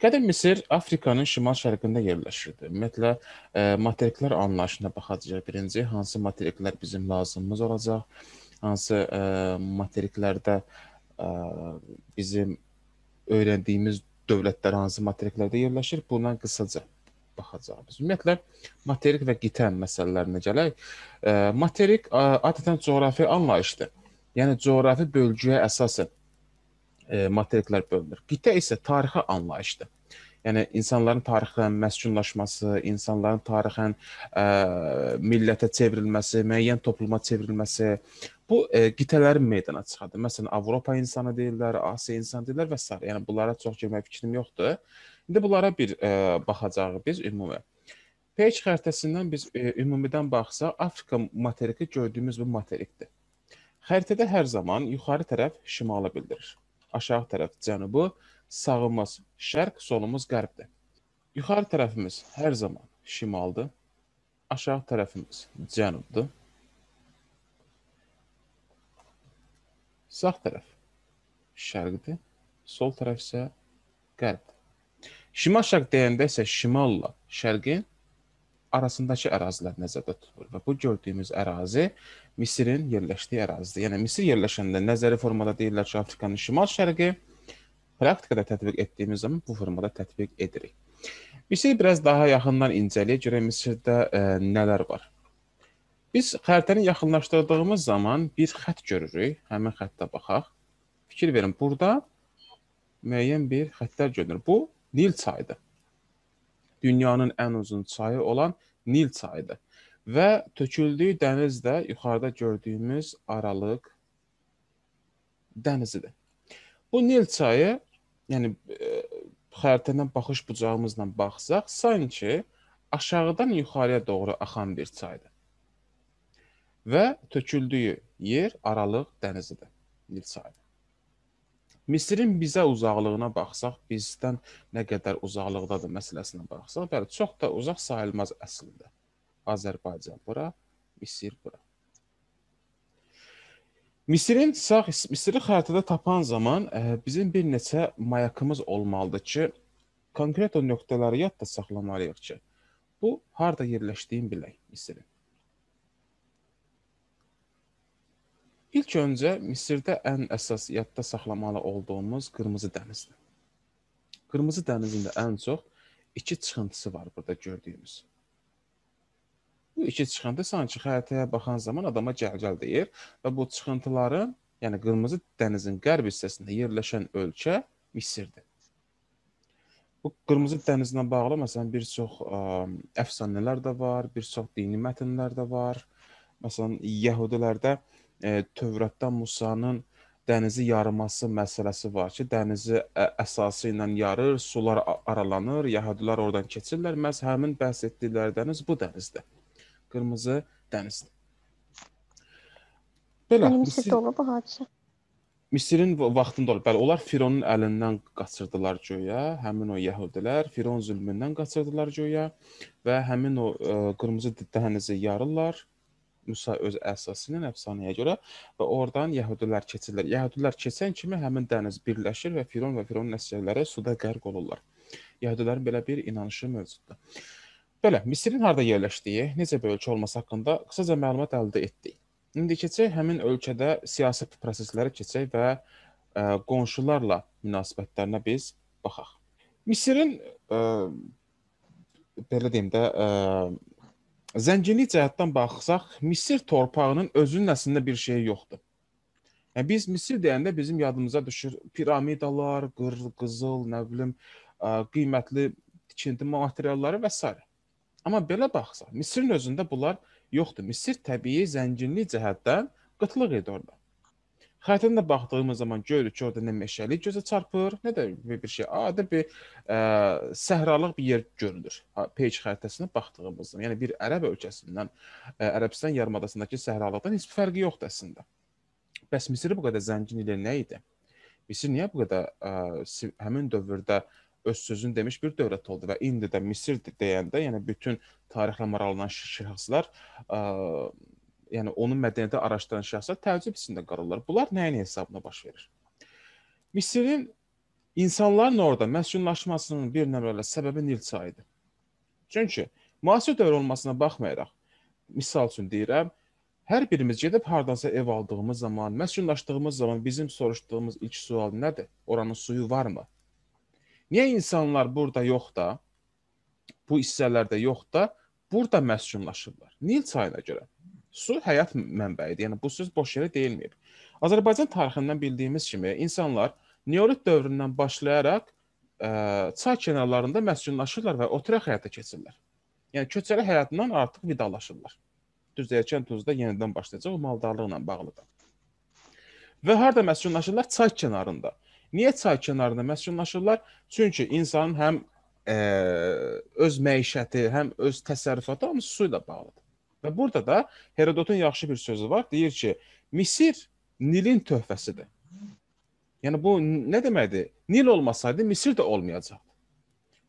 Qədim Misir Afrikanın şimal-şərqində yerləşirdi. Ümumiyyətlə e, materiklər anlayışına baxacağıq. Birinci hansı materiklər bizim lazımımız olacaq? Hansı ə, e, materiklərdə ə, e, bizim öyrəndiyimiz dövlətlər hansı materiklərdə yerləşir? Buna qısaca baxacağıq. Ümumiyyətlə materik və qitə məsələlərinə gələk. Ə, materik ə, adətən coğrafi anlayışdır. Yəni coğrafi bölgüyə əsasən E, materiklər bölünür. Qitə isə tarixi anlayışdır. Yəni insanların tarixən məskunlaşması, insanların tarixən ə, e, millətə çevrilməsi, müəyyən topluma çevrilməsi bu ə, e, qitələrin meydana çıxadı. Məsələn, Avropa insanı deyirlər, Asiya insanı deyirlər və s. Yəni bunlara çox girmək fikrim yoxdur. İndi bunlara bir ə, baxacağıq biz ümumi. Peyk xəritəsindən biz ə, ümumidən baxsaq, Afrika materiki gördüyümüz bu materikdir. Xəritədə hər zaman yuxarı tərəf şimalı bildirir aşağı tərəf cənubu, sağımız şərq, solumuz qərbdir. Yuxarı tərəfimiz hər zaman şimaldır. Aşağı tərəfimiz cənubdur. Sağ tərəf şərqdir, sol tərəf isə qərbdir. Şimal-şərq deyəndə isə şimalla şərqin arasındakı ərazilər nəzərdə tutulur və bu gördüyümüz ərazi Misirin yerləşdiyi ərazidir. Yəni Misir yerləşəndə nəzəri formada deyirlər ki, Afrikanın şimal-şərqi, praktikada tətbiq etdiyimiz zaman bu formada tətbiq edirik. Misir biraz daha yaxından incəliyək görə Misirdə ə, e, nələr var. Biz xəritəni yaxınlaşdırdığımız zaman bir xətt görürük. Həmin xəttə baxaq. Fikir verin, burada müəyyən bir xəttlər görünür. Bu Nil çayıdır dünyanın ən uzun çayı olan Nil çayıdır. Və töküldüyü dəniz də yuxarıda gördüyümüz Aralıq dənizidir. Bu Nil çayı, yəni e, xəritədən baxış bucağımızla baxsaq, sanki aşağıdan yuxarıya doğru axan bir çaydır. Və töküldüyü yer Aralıq dənizidir, Nil çayı. Misirin bizə uzaqlığına baxsaq, bizdən nə qədər uzaqlıqdadır məsələsinə baxsaq, bəli, çox da uzaq sayılmaz əslində. Azərbaycan bura, Misir bura. Misirin sağ Misiri xəritədə tapan zaman ə, e, bizim bir neçə mayakımız olmalıdır ki, konkret o nöqtələri yadda saxlamalıyıq ki, bu harda yerləşdiyini bilək Misirin. İlk öncə Misirdə ən əsas yadda saxlamalı olduğumuz Qırmızı dənizdir. Qırmızı dənizində ən çox iki çıxıntısı var burada gördüyümüz. Bu iki çıxıntı sanki xəritəyə baxan zaman adama gəlgəl deyir və bu çıxıntıların, yəni Qırmızı dənizin qərb hissəsində yerləşən ölkə Misirdir. Bu Qırmızı dənizlə bağlı məsələn bir çox ə, əfsanələr də var, bir çox dini mətnlər də var. Məsələn, Yahudilərdə e, Tövratda Musanın dənizi yarması məsələsi var ki, dənizi əsası ilə yarır, sular aralanır, yəhudilər oradan keçirlər. Məs həmin bəhs etdikləri dəniz bu dənizdir. Qırmızı dənizdir. Belə yəni, Misirdə olub bu hadisə. Misirin vaxtında olub. Bəli, onlar Fironun əlindən qaçırdılar göyə, həmin o yəhudilər Firon zülmündən qaçırdılar göyə və həmin o ə, qırmızı dənizi yarırlar Musa öz əsası ilə əfsanəyə görə və oradan yəhudilər keçirlər. Yəhudilər keçən kimi həmin dəniz birləşir və Firon və Firon nəsrləri suda qərq olurlar. Yəhudilərin belə bir inanışı mövcuddur. Belə, Misirin harda yerləşdiyi, necə bir ölkə olması haqqında qısaca məlumat əldə etdik. İndi keçək həmin ölkədə siyasi proseslərə keçək və ə, e, qonşularla münasibətlərinə biz baxaq. Misirin ə, e, belə deyim də ə, e, Zənginlik cəhətdən baxsaq, Misir torpağının özünün əslində bir şeyi yoxdur. Yəni biz Misir deyəndə bizim yadımıza düşür piramidalar, qır, qızıl, nə bilim, ə, qiymətli tikinti materialları və s. Amma belə baxsaq, Misirin özündə bunlar yoxdur. Misir təbii zənginlik cəhətdən qıtlıq idi orada. Xəritədən də baxdığımız zaman görürük ki, orada nə meşəlik gözə çarpır, nə də bir şey. Adi bir ə, e, səhralıq bir yer görünür. Peyk xəritəsinə baxdığımızda, yəni bir Ərəb ölkəsindən, ə, e, Ərəbistan yarımadasındakı səhralıqdan heç bir fərqi yoxdur əslində. Bəs Misir bu qədər zəngin ilə nə idi? Misir niyə bu qədər ə, e, həmin dövrdə öz sözünü demiş bir dövlət oldu və indi də Misir deyəndə, yəni bütün tarixlə maralanan şəxslər ə, yəni onun mədəniyyəti araşdıran şəxslər təəccüb içində qalırlar. Bunlar nəyin hesabına baş verir? Misirin insanların orada məskunlaşmasının bir nömrəli səbəbi Nil çayıdır. Çünki müasir dövr olmasına baxmayaraq, misal üçün deyirəm, hər birimiz gedib hardansa ev aldığımız zaman, məskunlaşdığımız zaman bizim soruşduğumuz ilk sual nədir? Oranın suyu varmı? Niyə insanlar burada yox da, bu hissələrdə yox da, burada məskunlaşırlar? Nil çayına görə. Su həyat mənbəyidir. Yəni bu söz boş yerə deyilməyib. Azərbaycan tarixindən bildiyimiz kimi insanlar Neolit dövründən başlayaraq ə, e, çay kənarlarında məskunlaşırlar və oturaq həyata keçirlər. Yəni köçəri həyatından artıq vidalaşırlar. Düz deyərkən Tuzda yenidən başlayacaq o maldarlıqla bağlıdır. Və harda məskunlaşırlar? Çay kənarında. Niyə çay kənarında məskunlaşırlar? Çünki insanın həm ə, e, öz məişəti, həm öz təsərrüfatı hamısı su ilə bağlıdır. Və burada da Herodotun yaxşı bir sözü var. Deyir ki, Misir Nilin töhfəsidir. Yəni bu nə deməkdir? Nil olmasaydı Misir də olmayacaqdı.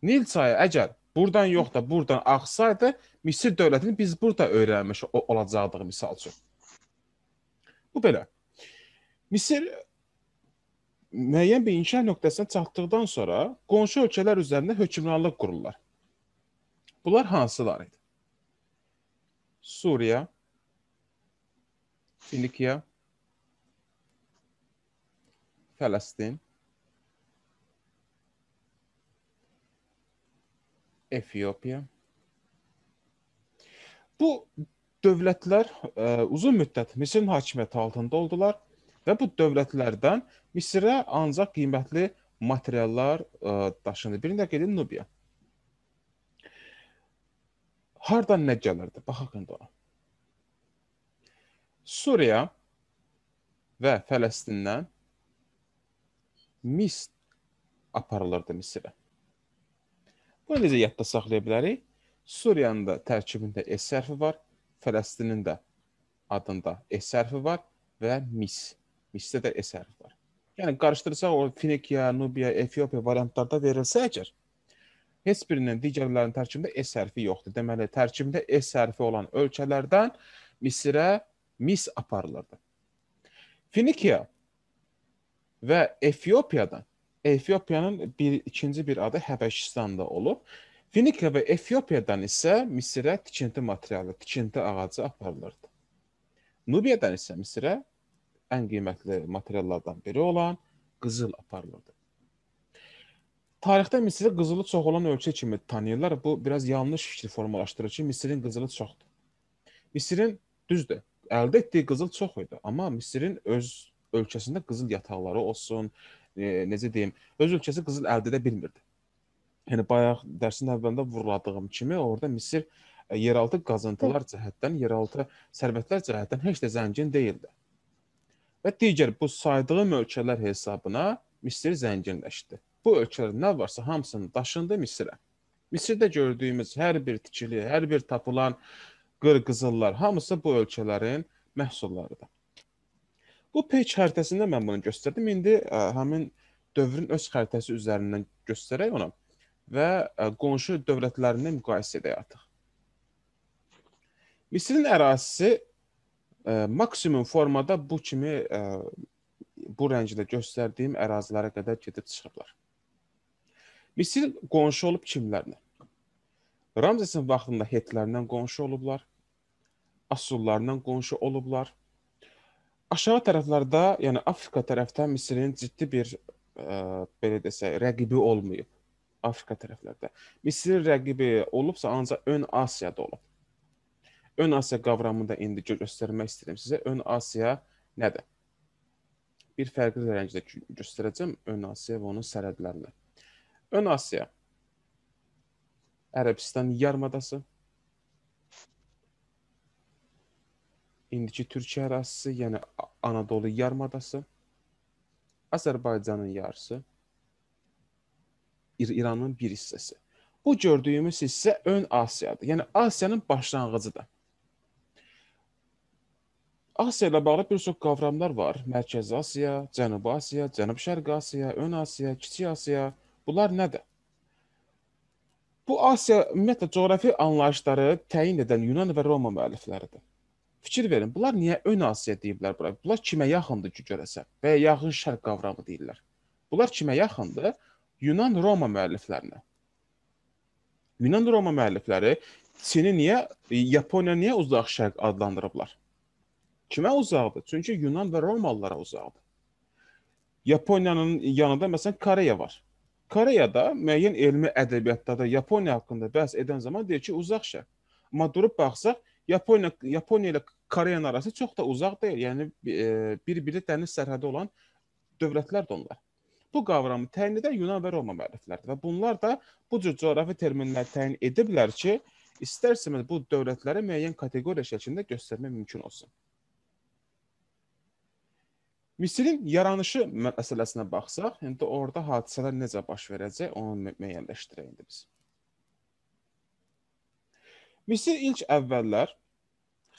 Nil çayı əgər buradan yox da buradan axsaydı, Misir dövlətini biz burada öyrənmiş olacaqdıq misal üçün. Bu belə. Misir müəyyən bir inkişaf nöqtəsinə çatdıqdan sonra qonşu ölkələr üzərində hökmranlıq qururlar. Bunlar hansılar idi? Suriye, Finikiya, Fələstin, Efiopiya. Bu dövlətlər ə, e, uzun müddət Misrin hakimiyyəti altında oldular və bu dövlətlərdən Misrə ancaq qiymətli materiallar ə, e, daşındı. Birində qeyd edim Nubiya hardan nə gəlirdi? Baxaq indi ona. Suriya və Fələstindən mis aparılırdı Misirə. Bunu necə yadda saxlaya bilərik? Suriyanın da tərkibində S hərfi var, Fələstinin də adında S hərfi var və mis. Misdə də S hərfi var. Yəni qarışdırsaq o Finikiya, Nubiya, Efiopiya variantlarda verilsə əgər heç birinin digərlərinin tərkibində S hərfi yoxdur. Deməli, tərkibində S hərfi olan ölkələrdən Misirə mis aparılırdı. Finikiya və Efiopiyadan Efiopiyanın bir ikinci bir adı Həbəşistanda olub. Finikiya və Efiopiyadan isə Misirə tikinti materialı, tikinti ağacı aparılırdı. Nubiyadan isə Misirə ən qiymətli materiallardan biri olan qızıl aparılırdı tarixdə Misri qızılı çox olan ölkə kimi tanıyırlar. Bu biraz yanlış fikir formalaşdırır ki, Misrin qızılı çoxdur. Misrin düzdür, əldə etdiyi qızıl çox idi, amma Misrin öz ölkəsində qızıl yataqları olsun, e, necə deyim, öz ölkəsi qızıl əldə edə bilmirdi. Yəni bayaq dərsin əvvəlində vurladığım kimi, orada Misir e, yeraltı qazıntılar cəhətdən, yeraltı sərvətlər cəhətdən heç də zəngin deyildi. Və digər bu saydığım ölkələr hesabına Misir zənginləşdi bu ölkədə nə varsa hamısını daşındı Misrə. Misirdə gördüyümüz hər bir tikili, hər bir tapılan qır-qızıllar hamısı bu ölkələrin məhsullarıdır. Bu peyk xəritəsində mən bunu göstərdim. İndi ə, e, həmin dövrün öz xəritəsi üzərindən göstərək ona və ə, e, qonşu dövlətlərinə müqayisə edək artıq. Misrin ərazisi ə, e, maksimum formada bu kimi ə, bu rəngdə göstərdiyim ərazilərə qədər gedib çıxıblar. Misil qonşu olub kimlərlə? Ramzesin vaxtında Hetlərlə qonşu olublar. Assurlarla qonşu olublar. Aşağı tərəflərdə, yəni Afrika tərəfdə Misirin ciddi bir ə, e, belə desə, rəqibi olmayıb Afrika tərəflərdə. Misirin rəqibi olubsa ancaq ön Asiyada olub. Ön Asiya qavramını da indi göstərmək istəyirəm sizə. Ön Asiya nədir? Bir fərqli rəngdə göstərəcəm Ön Asiya və onun sərhədlərini. Ön Asiya. Ərəbistan yarımadası. indiki Türkiyə ərazisi, yəni Anadolu yarımadası, Azərbaycanın yarısı, İr İranın bir hissəsi. Bu gördüyümüz hissə ön Asiyadır. Yəni Asiyanın başlanğıcıdır. Asiya ilə bağlı bir çox qavramlar var. Mərkəzi Asiya, Cənubi Asiya, Cənub-Şərq Asiya, Ön Asiya, Kiçik Asiya, Bunlar nədir? Bu Asiya ümumiyyətlə coğrafi anlayışları təyin edən Yunan və Roma müəllifləridir. Fikir verin, bunlar niyə ön Asiya deyiblər bura? Bunlar kimə yaxındır ki, görəsən? Və ya yaxın şərq qavramı deyirlər. Bunlar kimə yaxındır? Yunan-Roma müəlliflərinə. Yunan-Roma müəllifləri Çini niyə, Yaponiya niyə uzaq şərq adlandırıblar? Kimə uzaqdır? Çünki Yunan və Romalılara uzaqdır. Yaponiyanın yanında məsələn Koreya var. Koreyada, müəyyən elmi ədəbiyyatda da Yaponiya haqqında bəhs edən zaman deyir ki, uzaq şərq. Amma durub baxsaq, Yaponiya Yaponiya ilə Koreyanın arası çox da uzaq deyil. Yəni e, bir-biri dəniz sərhədi olan dövlətlər də onlar. Bu qavramı təyin edən Yunan və Roma müəllifləridir və bunlar da bu cür coğrafi terminlər təyin ediblər ki, istərsəmiz bu dövlətləri müəyyən kateqoriya şəklində göstərmək mümkün olsun. Misilin yaranışı məsələsinə baxsaq, indi orada hadisələr necə baş verəcək, onu müəyyənləşdirək indi biz. Misir ilk əvvəllər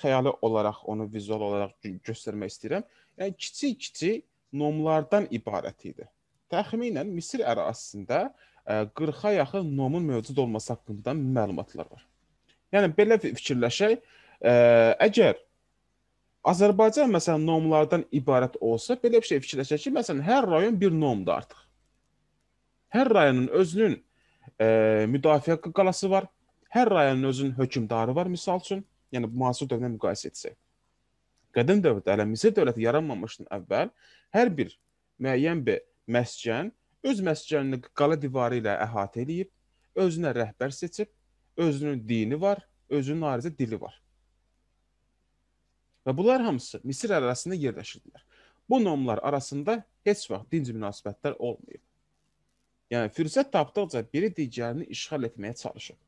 xəyali olaraq onu vizual olaraq göstərmək istəyirəm. Yəni kiçik-kiçik nomlardan ibarət idi. Təxminən Misir ərazisində 40-a yaxın nomun mövcud olması haqqında məlumatlar var. Yəni belə fikirləşək, əgər Azərbaycan məsələn nomlardan ibarət olsa, belə bir şey fikirləşək ki, məsələn hər rayon bir nomdur artıq. Hər rayonun özünün e, müdafiə qalası var. Hər rayonun özünün hökmdarı var, misal üçün. Yəni müasir dövrlə müqayisə etsək. Qədim dövrdə, hələ Misir dövləti yaranmamışdan əvvəl hər bir müəyyən bir məskən öz məskənini qala divarı ilə əhatə eləyib, özünə rəhbər seçib, özünün dini var, özünün ayrıca dili var və bunlar hamısı Misir ərazisində yerləşirdilər. Bu nomlar arasında heç vaxt dinc münasibətlər olmayıb. Yəni fürsət tapdıqca biri digərini işğal etməyə çalışıb.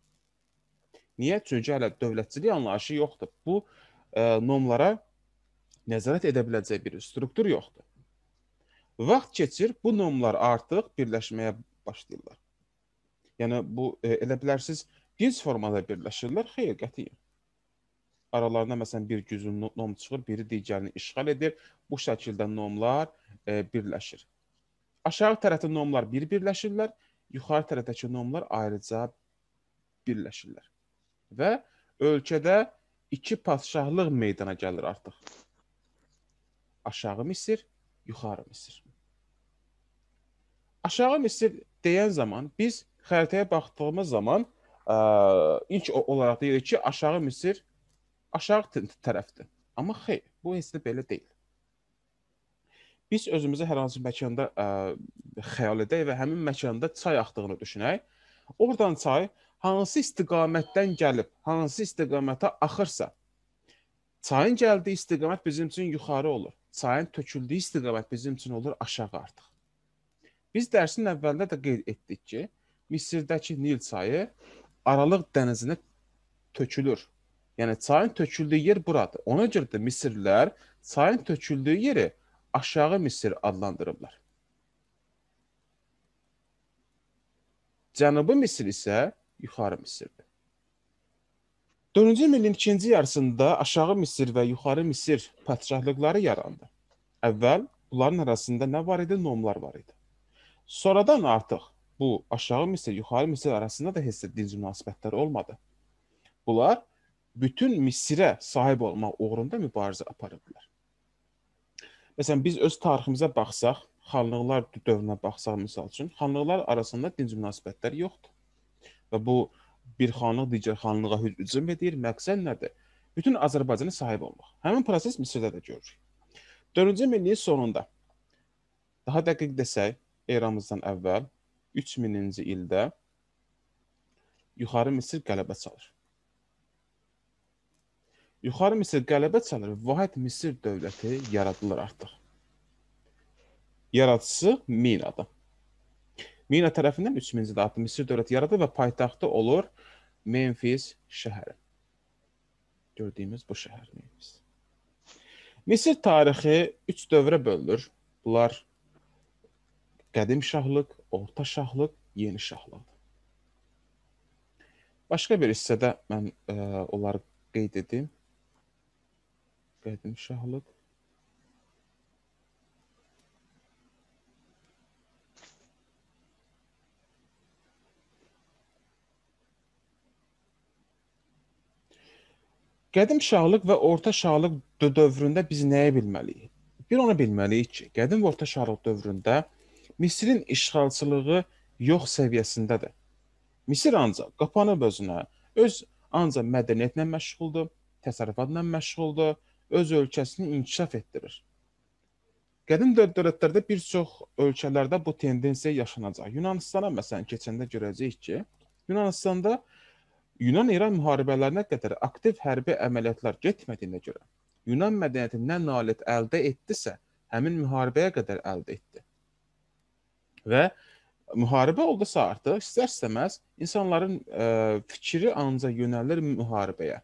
Niyə? Çünki hələ dövlətçilik anlayışı yoxdur. Bu ə, e, nomlara nəzarət edə biləcək bir struktur yoxdur. Vaxt keçir, bu nomlar artıq birləşməyə başlayırlar. Yəni bu ə, e, elə bilərsiz dinc formada birləşirlər, xeyr qətiyyən aralarına məsələn bir gücün nom çıxır, biri digərini işğal edir. Bu şəkildə nomlar e, birləşir. Aşağı tərəfdə nomlar bir birləşirlər, yuxarı tərəfdəki nomlar ayrıca birləşirlər. Və ölkədə iki padşahlıq meydana gəlir artıq. Aşağı Misir, yuxarı Misir. Aşağı Misir deyən zaman biz xəritəyə baxdığımız zaman ə, e, ilk olaraq deyirik ki, aşağı Misir aşağı tərəfdir. Amma xeyr, bu heç də belə deyil. Biz özümüzü hər hansı məkanda ə, xəyal edək və həmin məkanda çay axdığını düşünək. Oradan çay hansı istiqamətdən gəlib, hansı istiqamətə axırsa, çayın gəldiyi istiqamət bizim üçün yuxarı olur. Çayın töküldüyü istiqamət bizim üçün olur aşağı artıq. Biz dərsin əvvəlində də qeyd etdik ki, Misirdəki Nil çayı Aralıq dənizinə tökülür. Yəni çayın töküldüyü yer buradır. Ona görə də Misirlilər çayın töküldüyü yeri aşağı Misir adlandırıblar. Cənubi Misir isə yuxarı Misirdir. 4-cü ilin ikinci yarısında aşağı Misir və yuxarı Misir padşahlıqları yarandı. Əvvəl bunların arasında nə var idi? Nomlar var idi. Sonradan artıq bu aşağı Misir, yuxarı Misir arasında da heç bir dinc münasibətlər olmadı. Bunlar bütün Misirə sahib olmaq uğrunda mübarizə aparıblar. Məsələn, biz öz tariximizə baxsaq, xanlıqlar dövrünə baxsaq məsəl üçün, xanlıqlar arasında dinc münasibətlər yoxdur. Və bu bir xanlıq digər xanlığa hücum edir. Məqsəd nədir? Bütün Azərbaycana sahib olmaq. Həmin proses Misirdə də görürük. 4-cü minilliyin sonunda daha dəqiq desək, eramızdan əvvəl 3000-ci ildə yuxarı Misir qələbə çalır. Yuxarı Misir qələbə çalır. Vahid Misir dövləti yaradılır artıq. Yaradıcısı Mina'dır. Mina tərəfindən 3000-ci ildə adlı Misir dövləti yaradılır və paytaxtı olur Memfis şəhəri. Gördüyümüz bu şəhər Memfis. Misir tarixi 3 dövrə bölünür. Bunlar qədim şahlıq, orta şahlıq, yeni şahlıq. Başqa bir hissədə mən ə, e, onları qeyd edim. Getting Charlotte. Qədim Şahlıq və Orta Şahlıq dövründə biz nəyi bilməliyik? Bir onu bilməliyik ki, qədim və orta şarlıq dövründə Misirin işğalçılığı yox səviyyəsindədir. Misir ancaq qapanıb özünə, öz ancaq mədəniyyətlə məşğuldur, təsərrüfatla məşğuldur, öz ölkəsini inkişaf etdirir. Qədim dövlətlərdə bir çox ölkələrdə bu tendensiya yaşanacaq. Yunanıstana məsələn keçəndə görəcəyik ki, Yunanıstanda Yunan-İran müharibələrinə qədər aktiv hərbi əməliyyatlar getmədiyinə görə Yunan mədəniyyəti nə nailiyyət əldə etdisə, həmin müharibəyə qədər əldə etdi. Və müharibə oldusa artıq istər-istəməz insanların ə, fikri ancaq yönəlir müharibəyə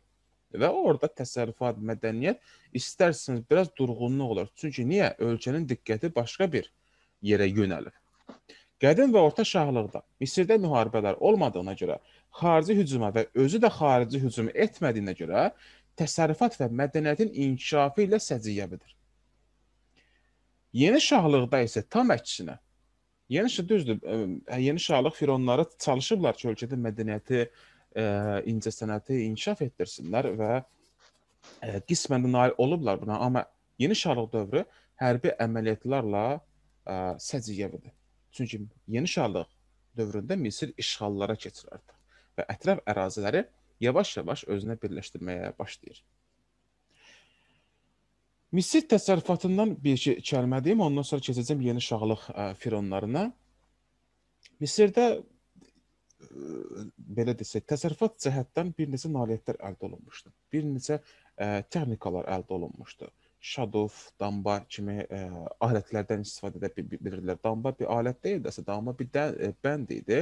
və orada təsərrüfat, mədəniyyət istərsiniz biraz durğunluq olar. Çünki niyə? Ölkənin diqqəti başqa bir yerə yönəlib. Qədim və orta şahlıqda Misirdə müharibələr olmadığına görə, xarici hücuma və özü də xarici hücum etmədiyinə görə təsərrüfat və mədəniyyətin inkişafı ilə səciyyəvidir. Yeni şahlıqda isə tam əksinə Yeni düzdür, e, yeni şahlıq fironları çalışıblar ki, ölkədə mədəniyyəti, E, incəsənəti inkişaf etdirsinlər və e, qismən də nail olublar buna, amma yeni şarlıq dövrü hərbi əməliyyatlarla e, səciyyəvidir. Çünki yeni şarlıq dövründə Misir işğallara keçir artıq və ətraf əraziləri yavaş-yavaş özünə birləşdirməyə başlayır. Misir təsərrüfatından bir şey kəlmə deyim, ondan sonra keçəcəm yeni şahlıq fironlarına. Misirdə belə desək, təsərrüfat cəhətdən bir neçə nailiyyətlər əldə olunmuşdu. Bir neçə ə, e, texnikalar əldə olunmuşdu. Şadov, damba kimi ə, e, alətlərdən istifadə edə bilirlər. Damba bir alət deyildi, əslində damba bir də, ə, e, bənd idi.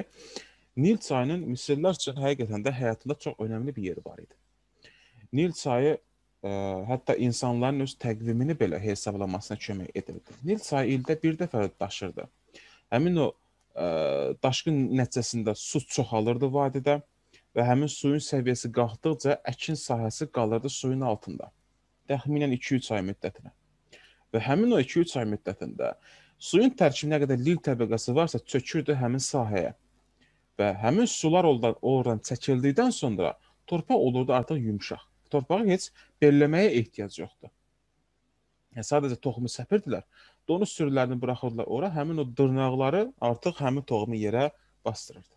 Nil çayının misirlər üçün həqiqətən də həyatında çox önəmli bir yeri var idi. Nil çayı ə, hətta insanların öz təqvimini belə hesablamasına kömək edirdi. Nil çayı ildə bir dəfə daşırdı. Həmin o ə, daşqın nəticəsində su çoxalırdı vadidə və həmin suyun səviyyəsi qalxdıqca əkin sahəsi qalırdı suyun altında. Təxminən 2-3 ay müddətinə. Və həmin o 2-3 ay müddətində suyun tərkibinə qədər lil təbəqəsi varsa, çökürdü həmin sahəyə. Və həmin sular oradan, oradan çəkildikdən sonra torpaq olurdu artıq yumşaq. Torpağa heç belləməyə ehtiyac yoxdur. Yəni sadəcə toxumu səpirdilər. Donu sürülərini buraxırdılar ora, həmin o dırnaqları artıq həmin toxumu yerə basdırırdı.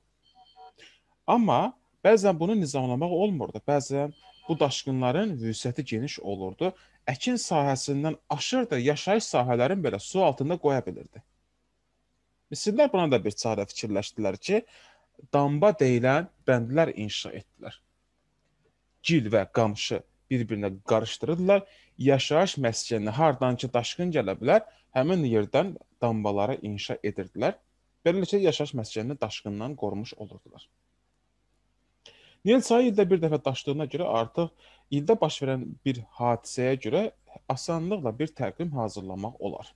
Amma bəzən bunu nizamlamaq olmurdu. Bəzən bu daşqınların vüsəti geniş olurdu. Əkin sahəsindən aşırdı, yaşayış sahələrin belə su altında qoya bilirdi. Misirlər buna da bir çarə fikirləşdilər ki, damba deyilən bəndlər inşa etdilər. Gil və qamşı bir-birinə qarışdırırdılar. Yaşayış məskəninə hardan ki daşqın gələ bilər, həmin yerdən dambaları inşa edirdilər. Beləliklə yaşayış məskənini daşqından qorumuş olurdular. Nil çayı ildə bir dəfə daşdığına görə artıq ildə baş verən bir hadisəyə görə asanlıqla bir təqvim hazırlamaq olar.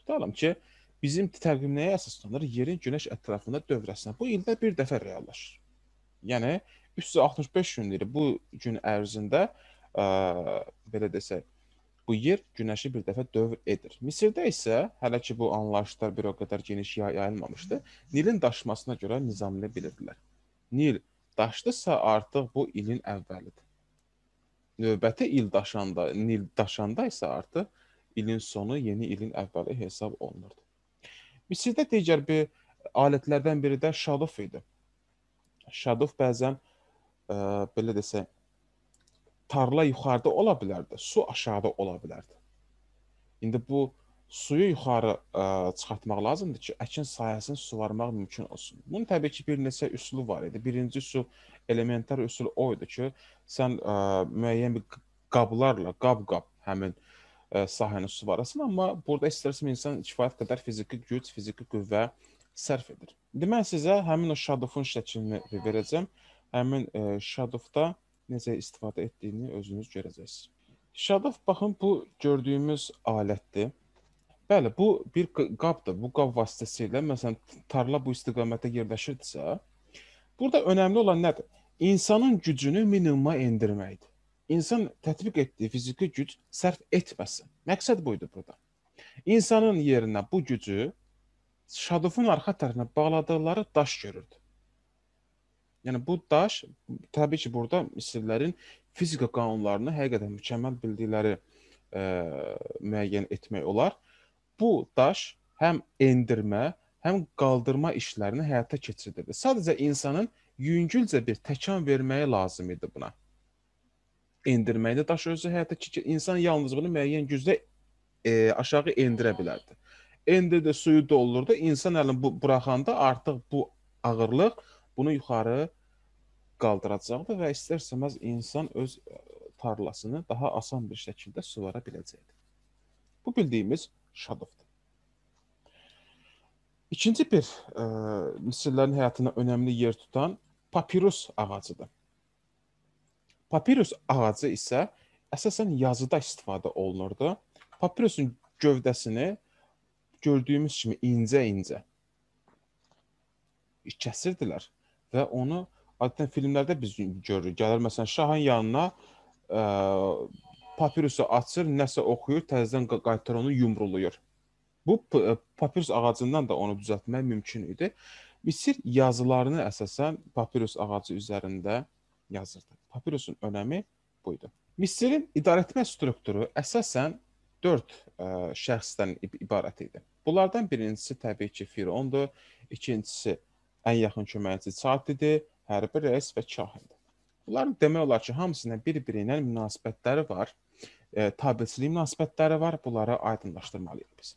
Tutalım ki, bizim təqvim nəyə əsaslanır? Yerin günəş ətrafında dövrəsinə. Bu ildə bir dəfə reallaşır. Yəni 365 gündür bu gün ərzində ə, belə desək, bu yer günəşi bir dəfə dövr edir. Misirdə isə hələ ki bu anlayışlar bir o qədər geniş yayılmamışdı. Nilin daşmasına görə nizamını bilirdilər. Nil daşdısa artıq bu ilin əvvəlidir. Növbəti il daşanda, Nil daşanda isə artıq ilin sonu yeni ilin əvvəli hesab olunurdu. Misirdə digər bir alətlərdən biri də şaduf idi. Şaduf bəzən ə, e, belə desək tarla yuxarıda ola bilərdi, su aşağıda ola bilərdi. İndi bu suyu yuxarı ə, e, çıxartmaq lazımdır ki, əkin sahəsini suvarmaq mümkün olsun. Bunun təbii ki, bir neçə üsulu var idi. Birinci üsul elementar üsul o idi ki, sən ə, e, müəyyən bir qablarla, qab-qab həmin ə, e, sahəni suvarasın, amma burada istərsən insan kifayət qədər fiziki güc, fiziki qüvvə sərf edir. İndi mən sizə həmin o Shadow'un şəklini verəcəm. Həmin ə, Shadow'da necə istifadə etdiyini özünüz görəcəksiniz. Şadov baxın bu gördüyümüz alətdir. Bəli, bu bir qabdır. Bu qab vasitəsilə məsələn tarla bu istiqamətdə yerləşirdisə, burada önəmli olan nədir? İnsanın gücünü minimuma endirməkdir. İnsan tətbiq etdiyi fiziki güc sərf etməsin. Məqsəd bu idi burada. İnsanın yerinə bu gücü Şadovun arxa tərəfinə bağladıqları daş görürdü. Yəni bu daş təbii ki, burada misirlərin fizika qanunlarını həqiqətən mükəmməl bildikləri ə, e, müəyyən etmək olar. Bu daş həm endirmə, həm qaldırma işlərini həyata keçirirdi. Sadəcə insanın yüngülcə bir təkan verməyi lazım idi buna. Endirməyi də daş özü həyata keçir. İnsan yalnız bunu müəyyən gücdə e, aşağı endirə bilərdi. Endirdi, suyu doldurdu. İnsan əlini bu buraxanda artıq bu ağırlıq bunu yuxarı qaldıracaqdı və istər-istəməz insan öz e, tarlasını daha asan bir şəkildə suvara biləcəkdi. Bu bildiyimiz şadovdur. İkinci bir e, misillərin həyatına önəmli yer tutan papirus ağacıdır. Papirus ağacı isə əsasən yazıda istifadə olunurdu. Papirusun gövdəsini gördüyümüz kimi incə-incə kəsirdilər. -incə və onu adətən filmlərdə biz görürük. Gəlir məsələn şahın yanına ə, e, papirusu açır, nəsə oxuyur, təzədən qaytar onu yumruluyur. Bu e, papirus ağacından da onu düzəltmək mümkün idi. Misir yazılarını əsasən papirus ağacı üzərində yazırdı. Papirusun önəmi bu idi. Misirin idarəetmə strukturu əsasən 4 ə, e, şəxsdən ibarət idi. Bunlardan birincisi təbii ki, Firondur, ikincisi ən yaxın köməkçi Çadidir, hərbi rəis və şah idi. Bunların demək olar ki, hamısının bir-biri ilə münasibətləri var. E, tabeçilik münasibətləri var. Bunları aydınlaşdırmalıyıq biz.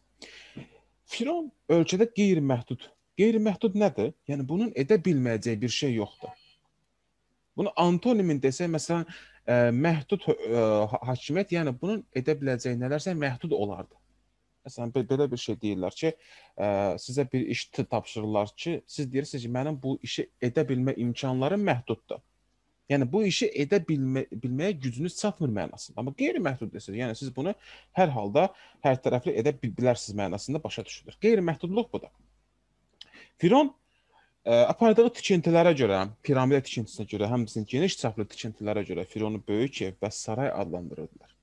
Firon ölkədə qeyri-məhdud. Qeyri-məhdud nədir? Yəni bunun edə bilməyəcəyi bir şey yoxdur. Bunu antonimin desək, məsələn, ə, e, məhdud ə, e, hakimiyyət, yəni bunun edə biləcəyi nələrsə məhdud olardı. Məsələn, belə bir şey deyirlər ki, ə, sizə bir iş tapşırırlar ki, siz deyirsiniz ki, mənim bu işi edə bilmə imkanlarım məhduddur. Yəni bu işi edə bilmə, bilməyə gücünüz çatmır mənasında. Amma qeyri-məhdud desiniz. Yəni siz bunu hər halda hər tərəfli edə bilərsiniz mənasında başa düşülür. Qeyri-məhdudluq budur. Firon ə, apardığı tikintilərə görə, piramida tikintisinə görə, həmçinin geniş çaplı tikintilərə görə Fironu böyük ev və saray adlandırırdılar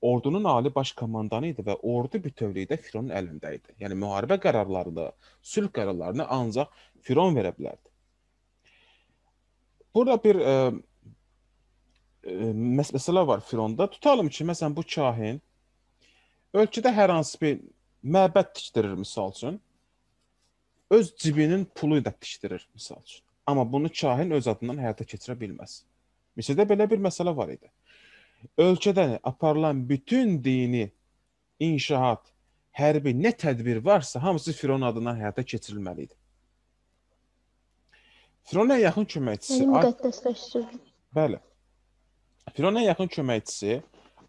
ordunun ali baş komandanı idi və ordu bütövlükdə Fironun əlində idi. Yəni müharibə qərarlarını, sülh qərarlarını ancaq Firon verə bilərdi. Burada bir ə, e, ə, e, məs məsələ var Fironda. Tutalım ki, məsələn bu kahin ölkədə hər hansı bir məbəd tikdirir misal üçün. Öz cibinin pulu ilə tikdirir misal üçün. Amma bunu kahin öz adından həyata keçirə bilməz. Misirdə belə bir məsələ var idi ölkədə aparılan bütün dini inşaat, hərbi nə tədbir varsa, hamısı Firon adına həyata keçirilməli idi. Firona yaxın köməkçisi müqəddəsləşdirildi. Bəli. Firona yaxın köməkçisi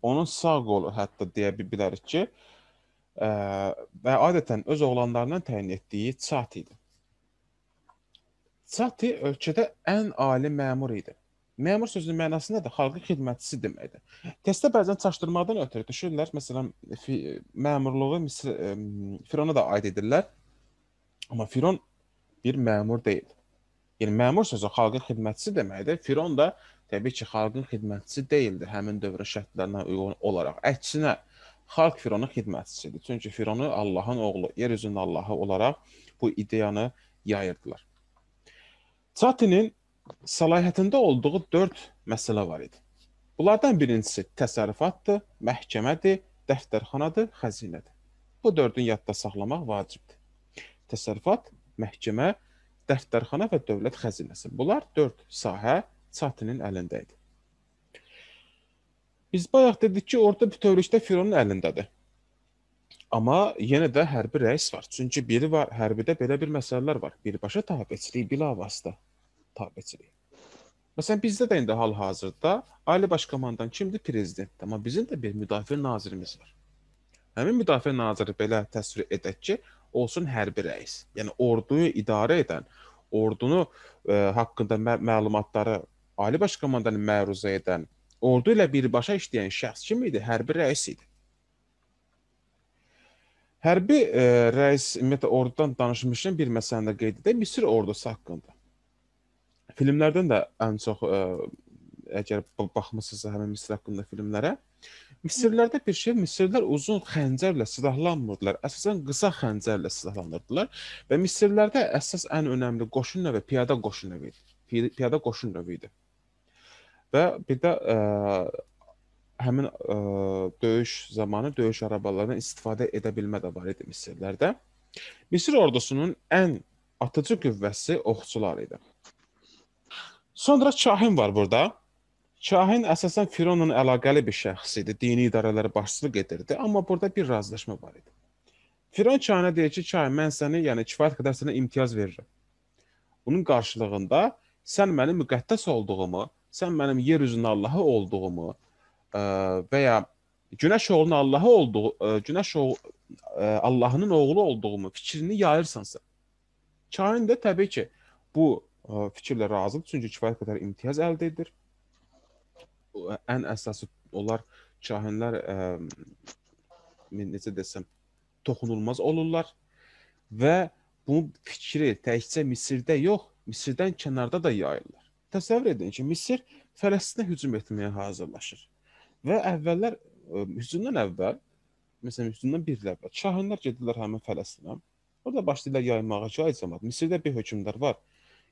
onun sağ qolu hətta deyə bilərik ki, ə, e, və adətən öz oğlanlarından təyin etdiyi Çat idi. Çati ölkədə ən ali məmur idi. Məmur sözünün mənası nədir? Xalqın xidmətçisi deməkdir. Testdə bəzən çaşdırmaqdan ötürü düşürlər. Məsələn, e, məmurluğu Misr ə, e, Firona da aid edirlər. Amma Firon bir məmur deyil. Yəni məmur sözü xalqın xidmətçisi deməkdir. Firon da təbii ki, xalqın xidmətçisi deyildi həmin dövrün şərtlərinə uyğun olaraq. Əksinə, xalq Fironu xidmətçisidir. Çünki Fironu Allahın oğlu, yer üzünün Allahı olaraq bu ideyanı yayırdılar. Çatinin səlahiyyətində olduğu 4 məsələ var idi. Bunlardan birincisi təsərrüfatdır, məhkəmədir, dəftərxanadır, xəzinədir. Bu dördün yadda saxlamaq vacibdir. Təsərrüfat, məhkəmə, dəftərxana və dövlət xəzinəsi. Bunlar 4 sahə çatının əlində idi. Biz bayaq dedik ki, orada bütövlükdə Fironun əlindədir. Amma yenə də hərbi rəis var. Çünki biri var, hərbidə belə bir məsələlər var. Birbaşa tabiçilik bilavasitə tabeçilik. Məsələn, bizdə də indi hal-hazırda Ali Baş Komandan kimdir? Prezidentdir. Amma bizim də bir müdafiə nazirimiz var. Həmin müdafiə naziri belə təsvir edək ki, olsun hərbi rəis. Yəni orduyu idarə edən, ordunu e, haqqında mə məlumatları Ali Baş Komandanı məruzə edən, ordu ilə birbaşa işləyən şəxs kim idi? Hərbi rəis idi. Hərbi e, rəis ümumiyyətlə ordudan danışmışkən bir məsələni qeyd edək. Misir ordusu haqqında filmlərdən də ən çox ə, e, əgər baxmısınızsa həmin Misir haqqında filmlərə, Misirlərdə bir şey, Misirlər uzun xəncərlə silahlanmırdılar. Əsasən qısa xəncərlə silahlanırdılar və Misirlərdə əsas ən önəmli qoşun növü piyada qoşun növü idi. Piyada qoşun növü idi. Və bir də ə, e, həmin ə, e, döyüş zamanı döyüş arabalarından istifadə edə bilmə də var idi Misirlərdə. Misir ordusunun ən atıcı qüvvəsi oxçular idi. Sonra Şahin var burada. Şahin əsasən Fironla əlaqəli bir şəxs idi, dini idarələrə başçılıq edirdi, amma burada bir razılaşma var idi. Firon Şahinə deyir ki, "Şahin, mən səni, yəni kifayət qədər sənə imtiyaz verirəm. Bunun qarşılığında sən mənim müqəddəs olduğumu, sən mənim yer üzünün Allahı olduğumu ə, və ya Günəş oğlunun Allahı olduğu, ə, Günəş oğlu Allahının oğlu olduğumu fikrini yayırsansa, Şahin də təbii ki, bu fikirlə razıdır, çünki kifayət qədər imtiyaz əldə edir. Ən əsası onlar kahinlər ə, necə desəm, toxunulmaz olurlar və bu fikri təkcə Misirdə yox, Misirdən kənarda da yayılır. Təsəvvür edin ki, Misir Fələstinə hücum etməyə hazırlaşır. Və əvvəllər hücumdan əvvəl, məsələn, hücumdan bir il əvvəl kahinlər gedirlər həmin Fələstinə. Orada başlayırlar yaymağa ki, ay cəmaət, Misirdə bir hökmdar var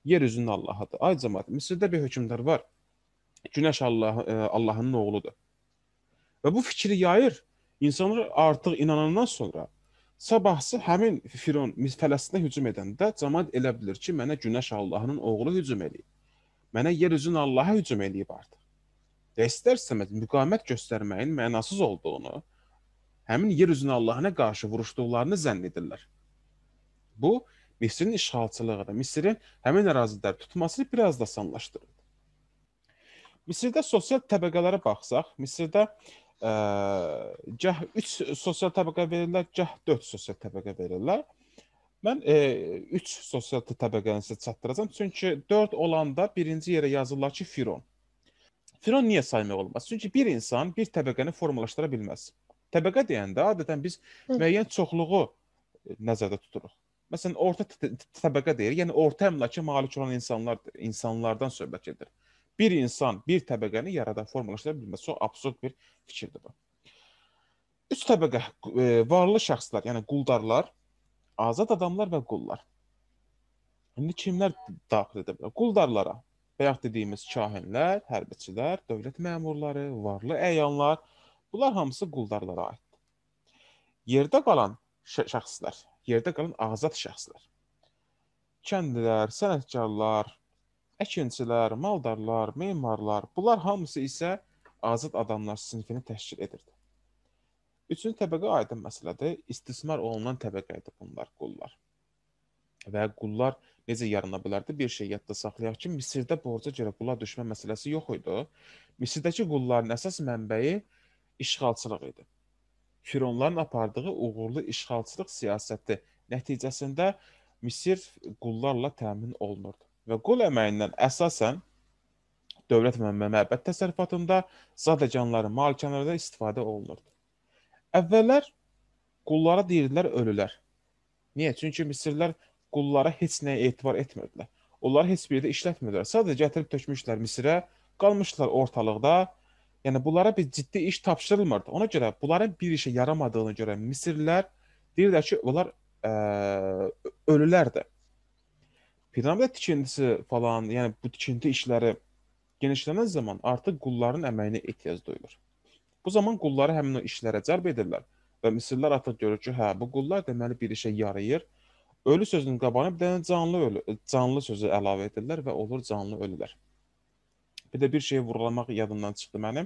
yer üzünün Allahıdır. Ay cəmaət, Misirdə bir hökmdar var. Günəş Allah e, Allahın oğludur. Və bu fikri yayır. İnsanlar artıq inanandan sonra sabahsı həmin Firon Fələstinə hücum edəndə cəmaət elə bilir ki, mənə Günəş Allahının oğlu hücum eləyib. Mənə yer üzünün Allahı hücum eləyib artıq. Və istər-istəməz müqavimət göstərməyin mənasız olduğunu, həmin yer üzünün Allahına qarşı vuruşduqlarını zənn edirlər. Bu Misirin işğalçılığı da Misirin həmin əraziləri tutması biraz da asanlaşdırıldı. Misirdə sosial təbəqələrə baxsaq, Misirdə ə, e, gəh 3 sosial təbəqə verirlər, gəh 4 sosial təbəqə verirlər. Mən 3 e, sosial təbəqəni sizə çatdıracağam, çünki 4 olanda birinci yerə yazırlar ki, Firon. Firon niyə saymaq olmaz? Çünki bir insan bir təbəqəni formalaşdıra bilməz. Təbəqə deyəndə adətən biz müəyyən çoxluğu nəzərdə tuturuq. Məsələn, orta təbəqə deyir, yəni orta əmlaka malik olan insanlar insanlardan söhbət gedir. Bir insan bir təbəqəni yarada formalaşdıra bilməz. Çox absurd bir fikirdir bu. Üç təbəqə e, varlı şəxslər, yəni quldarlar, azad adamlar və qullar. İndi kimlər daxil edə bilər? Quldarlara bayaq dediyimiz kahinlər, hərbiçilər, dövlət məmurları, varlı əyanlar, bunlar hamısı quldarlara aiddir. Yerdə qalan şəxslər, yerdə qalan azad şəxslər. Kəndlilər, sənətkarlar, əkinçilər, maldarlar, memarlar, bunlar hamısı isə azad adamlar sinfini təşkil edirdi. Üçüncü təbəqə aydın məsələdir. İstismar olunan təbəqə idi bunlar qullar. Və qullar necə yarana bilərdi? Bir şey yadda saxlayaq ki, Misirdə borca görə qula düşmə məsələsi yox idi. Misirdəki qulların əsas mənbəyi işğalçılıq idi. Kironların apardığı uğurlu işğalçılıq siyasəti nəticəsində Misir qullarla təmin olunurdu və qul əməyindən əsasən dövlət məbəd təsərrüfatında zadəganların malikanələrdə istifadə olunurdu. Əvvəllər qullara deyirdilər ölülər. Niyə? Çünki Misirlər qullara heç nəyə etibar etmirdilər. Onları heç bir yerdə işlətmirdilər. Sadəcə gətirib tökmüşdülər Misirə, qalmışdılar ortalıqda Yəni bunlara bir ciddi iş tapşırılmırdı. Ona görə bunların bir işə yaramadığını görə Misirlilər deyirlər ki, onlar ə, e, ölülərdir. Piramida tikintisi falan, yəni bu tikinti işləri genişlənən zaman artıq qulların əməyinə ehtiyac duyulur. Bu zaman qulları həmin o işlərə cəlb edirlər və Misirlilər artıq görür ki, hə, bu qullar deməli bir işə yarayır. Ölü sözünün qabağına bir dənə canlı ölü, canlı sözü əlavə edirlər və olur canlı ölülər. Bir də bir şeyi vurğulamaq yadımdan çıxdı mənim.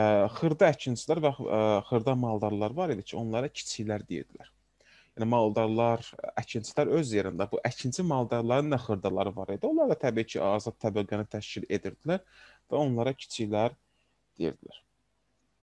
Ə, xırda əkinçilər və ə, xırda maldarlar var idi ki, onlara kiçiklər deyirdilər. Yəni maldarlar, əkinçilər öz yerində bu əkinçi maldarların da xırdaları var idi. Onlar da təbii ki, azad təbəqəni təşkil edirdilər və onlara kiçiklər deyirdilər.